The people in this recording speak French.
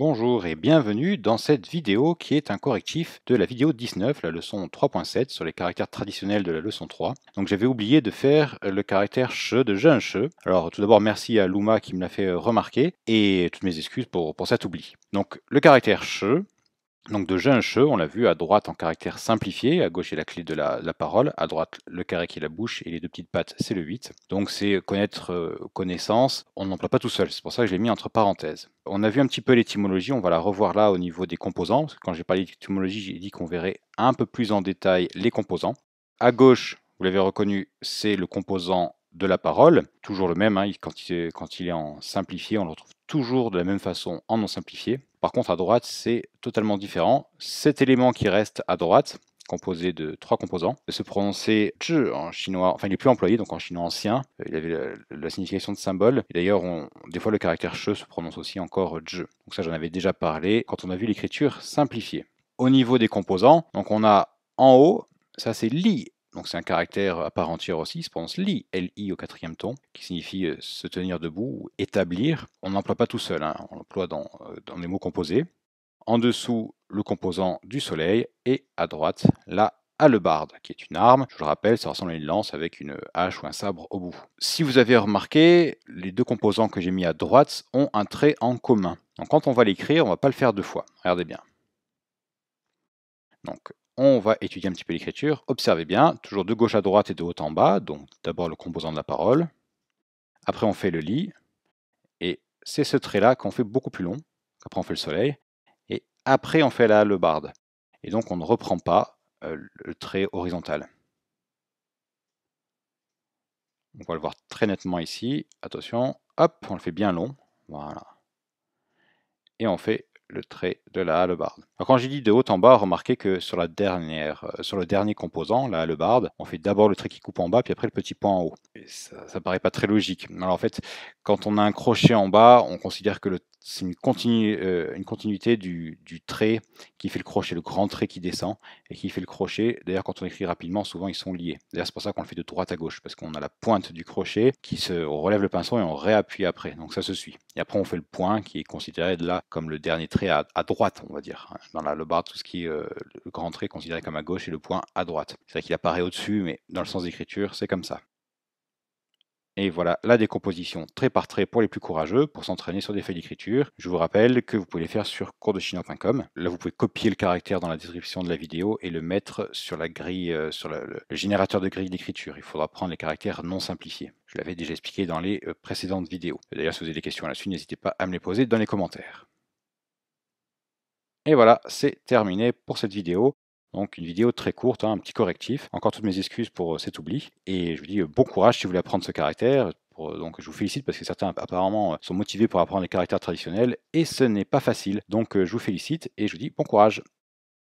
Bonjour et bienvenue dans cette vidéo qui est un correctif de la vidéo 19, la leçon 3.7 sur les caractères traditionnels de la leçon 3. Donc j'avais oublié de faire le caractère che de jeune che. Alors tout d'abord merci à Luma qui me l'a fait euh, remarquer et toutes mes excuses pour, pour cet oubli. Donc le caractère che, donc de jeu un on l'a vu, à droite en caractère simplifié, à gauche est la clé de la, parole, à droite le carré qui est la bouche et les deux petites pattes c'est le 8. Donc c'est connaître, euh, connaissance, on n'emploie pas tout seul, c'est pour ça que je l'ai mis entre parenthèses. On a vu un petit peu l'étymologie, on va la revoir là au niveau des composants, quand j'ai parlé d'étymologie j'ai dit qu'on verrait un peu plus en détail les composants. À gauche, vous l'avez reconnu, c'est le composant de la parole, toujours le même, hein, quand, il est, en simplifié, on le retrouve toujours de la même façon en non simplifié. Par contre, à droite, c'est totalement différent. Cet élément qui reste à droite, composé de trois composants, se prononcer tch en chinois, enfin il n'est plus employé, donc en chinois ancien, euh, il avait la, signification de symbole, et d'ailleurs des fois le caractère che se prononce aussi encore je. Donc ça j'en avais déjà parlé quand on a vu l'écriture simplifiée. Au niveau des composants, donc on a en haut, ça c'est li donc c'est un caractère à part entière aussi, se prononce li, li au quatrième ton, qui signifie euh, se tenir debout ou établir. On n'emploie pas tout seul, hein, on l'emploie dans, euh, dans les mots composés. En dessous, le composant du soleil, et à droite, la hallebarde, qui est une arme. Je le rappelle, ça ressemble à une lance avec une hache ou un sabre au bout. Si vous avez remarqué, les deux composants que j'ai mis à droite ont un trait en commun. Donc quand on va l'écrire, on ne va pas le faire deux fois. Regardez bien. Donc, on va étudier un petit peu l'écriture. Observez bien, toujours de gauche à droite et de haut en bas. Donc, d'abord le composant de la parole. Après, on fait le lit. Et c'est ce trait-là qu'on fait beaucoup plus long. Après, on fait le soleil. Et après, on fait la barde, Et donc, on ne reprend pas euh, le trait horizontal. On va le voir très nettement ici. Attention, hop, on le fait bien long. Voilà. Et on fait le trait de la hallebarde. Alors quand j'ai dit de haut en bas, remarquez que sur la dernière, euh, sur le dernier composant, la hallebarde, on fait d'abord le trait qui coupe en bas, puis après le petit point en haut. ça, ça paraît pas très logique. Alors en fait, quand on a un crochet en bas, on considère que le c'est une, euh, continuité du, trait qui fait le crochet, le grand trait qui descend et qui fait le crochet. D'ailleurs, quand on écrit rapidement, souvent ils sont liés. D'ailleurs, c'est pour ça qu'on le fait de droite à gauche, parce qu'on a la pointe du crochet qui se relève le pinceau et on réappuie après. Donc ça se suit. Et après, on fait le point qui est considéré de là comme le dernier trait à, droite, on va dire. Hein, dans la, lobarde, tout ce qui est euh, le grand trait considéré comme à gauche et le point à droite. C'est vrai qu'il apparaît au-dessus, mais dans le sens d'écriture, c'est comme ça. Et voilà la décomposition très par trait pour les plus courageux, pour s'entraîner sur des feuilles d'écriture. Je vous rappelle que vous pouvez les faire sur cours-de-chinois.com. Là, vous pouvez copier le caractère dans la description de la vidéo et le mettre sur la grille, euh, sur le générateur de grille d'écriture. Il faudra prendre les caractères non simplifiés. Je l'avais déjà expliqué dans les euh, précédentes vidéos. D'ailleurs, si vous avez des questions là-dessus, n'hésitez pas à me les poser dans les commentaires. Et voilà, c'est terminé pour cette vidéo. Donc une vidéo très courte, hein, un petit correctif. Encore toutes mes excuses pour euh, cet oubli. Et je vous dis euh, bon courage si vous voulez apprendre ce caractère. Euh, donc je vous félicite parce que certains apparemment sont motivés pour apprendre les caractères traditionnels et ce n'est pas facile. Donc je vous félicite et je vous dis bon courage.